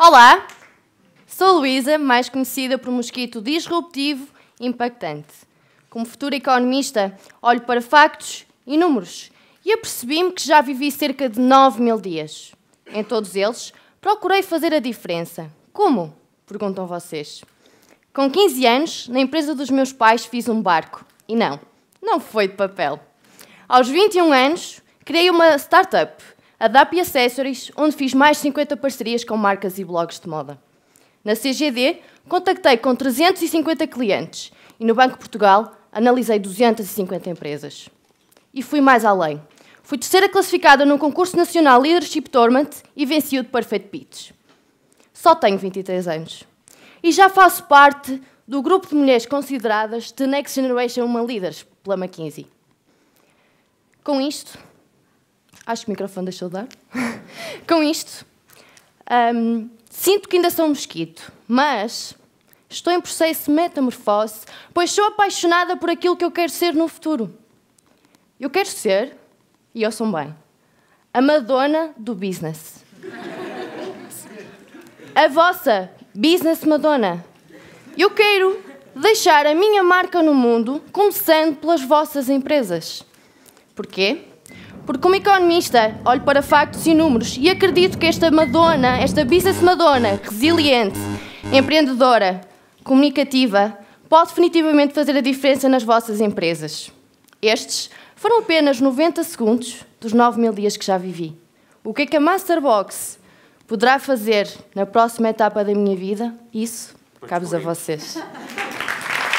Olá, sou Luísa, mais conhecida por mosquito disruptivo impactante. Como futura economista, olho para factos e números e apercebi-me que já vivi cerca de 9 mil dias. Em todos eles, procurei fazer a diferença. Como? Perguntam vocês. Com 15 anos, na empresa dos meus pais fiz um barco. E não, não foi de papel. Aos 21 anos, criei uma startup a DAP Accessories, onde fiz mais 50 parcerias com marcas e blogs de moda. Na CGD, contactei com 350 clientes e no Banco Portugal analisei 250 empresas. E fui mais além. Fui terceira classificada no concurso nacional Leadership Tournament e venci o de Perfect Pitch. Só tenho 23 anos. E já faço parte do grupo de mulheres consideradas The Next Generation Women Leaders, pela McKinsey. Com isto, Acho que o microfone deixou de dar. Com isto, um, sinto que ainda sou um mosquito, mas estou em processo de metamorfose, pois sou apaixonada por aquilo que eu quero ser no futuro. Eu quero ser, e eu sou bem, a Madonna do business. A vossa business Madonna. Eu quero deixar a minha marca no mundo, começando pelas vossas empresas. Porquê? Porque como economista, olho para factos e números e acredito que esta Madonna, esta business Madonna, resiliente, empreendedora, comunicativa, pode definitivamente fazer a diferença nas vossas empresas. Estes foram apenas 90 segundos dos 9 mil dias que já vivi. O que é que a Masterbox poderá fazer na próxima etapa da minha vida? Isso cabe a vocês.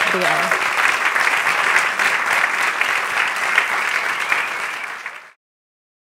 Obrigada.